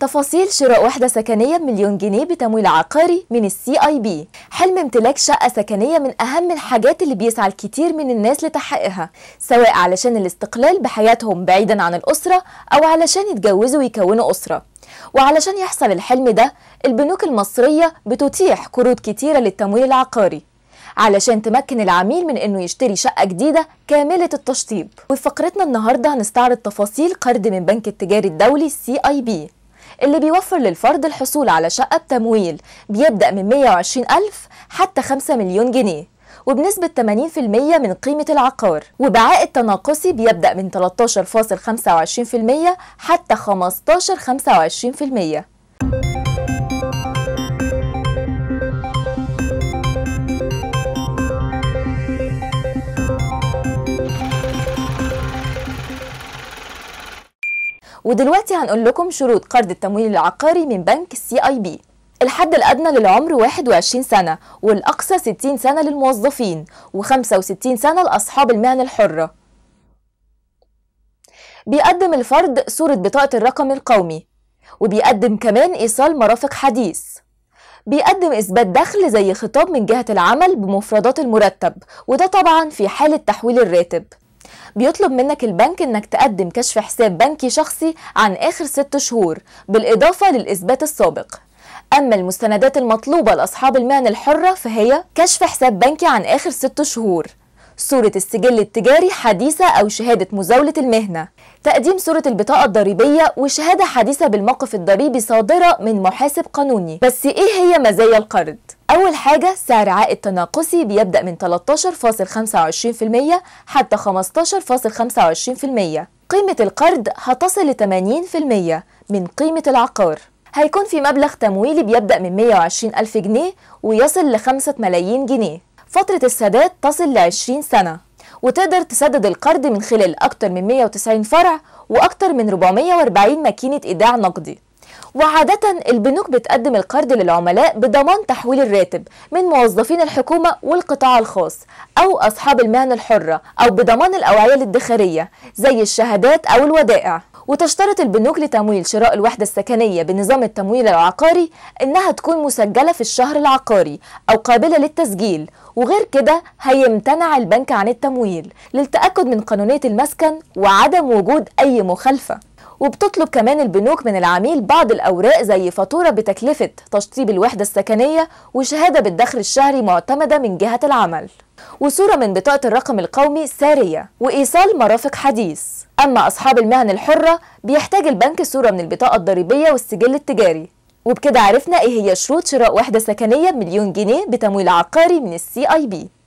تفاصيل شراء وحدة سكنية بمليون جنيه بتمويل عقاري من السي اي بي حلم امتلاك شقة سكنية من أهم الحاجات اللي بيسعى الكتير من الناس لتحقيقها سواء علشان الاستقلال بحياتهم بعيدا عن الأسرة أو علشان يتجوزوا ويكونوا أسرة وعلشان يحصل الحلم ده البنوك المصرية بتتيح قروض كتيرة للتمويل العقاري علشان تمكن العميل من انه يشتري شقه جديده كامله التشطيب وفي فقرتنا النهارده هنستعرض تفاصيل قرض من بنك التجاري الدولي سي اي بي اللي بيوفر للفرد الحصول على شقة بتمويل بيبدأ من 120 ألف حتى 5 مليون جنيه وبنسبة 80% من قيمة العقار وبعائد التناقصي بيبدأ من 13.25% حتى 15.25% ودلوقتي هنقول لكم شروط قرض التمويل العقاري من بنك سي اي بي الحد الأدنى للعمر 21 سنة والأقصى 60 سنة للموظفين و65 سنة لأصحاب المهن الحرة بيقدم الفرد صورة بطاقة الرقم القومي وبيقدم كمان إيصال مرافق حديث بيقدم إثبات دخل زي خطاب من جهة العمل بمفردات المرتب وده طبعا في حالة تحويل الراتب بيطلب منك البنك انك تقدم كشف حساب بنكي شخصي عن اخر ست شهور بالاضافه للاثبات السابق أما المستندات المطلوبة لأصحاب المهن الحرة فهي كشف حساب بنكي عن آخر ست شهور صورة السجل التجاري حديثة أو شهادة مزاولة المهنة تقديم صورة البطاقة الضريبية وشهادة حديثة بالموقف الضريبي صادرة من محاسب قانوني بس إيه هي مزايا القرض؟ أول حاجة سعر عائد تناقصي بيبدأ من 13.25% حتى 15.25% قيمة القرض هتصل ل 80% من قيمة العقار هيكون في مبلغ تمويلي بيبدأ من 120 ألف جنيه ويصل لخمسة ملايين جنيه فترة السداد تصل ل 20 سنة وتقدر تسدد القرض من خلال أكتر من 190 فرع وأكتر من 440 ماكينة إيداع نقدي وعادة البنوك بتقدم القرض للعملاء بضمان تحويل الراتب من موظفين الحكومة والقطاع الخاص أو أصحاب المهن الحرة أو بضمان الأوعية الادخارية زي الشهادات أو الودائع وتشترط البنوك لتمويل شراء الوحدة السكنية بنظام التمويل العقاري إنها تكون مسجلة في الشهر العقاري أو قابلة للتسجيل وغير كده هيمتنع البنك عن التمويل للتأكد من قانونية المسكن وعدم وجود أي مخالفة وبتطلب كمان البنوك من العميل بعض الأوراق زي فاتورة بتكلفة تشطيب الوحدة السكنية وشهادة بالدخل الشهري معتمدة من جهة العمل وصورة من بطاقة الرقم القومي سارية وإيصال مرافق حديث أما أصحاب المهن الحرة بيحتاج البنك صورة من البطاقة الضريبية والسجل التجاري وبكده عرفنا إيه هي شروط شراء وحدة سكنية بمليون جنيه بتمويل عقاري من السي آي بي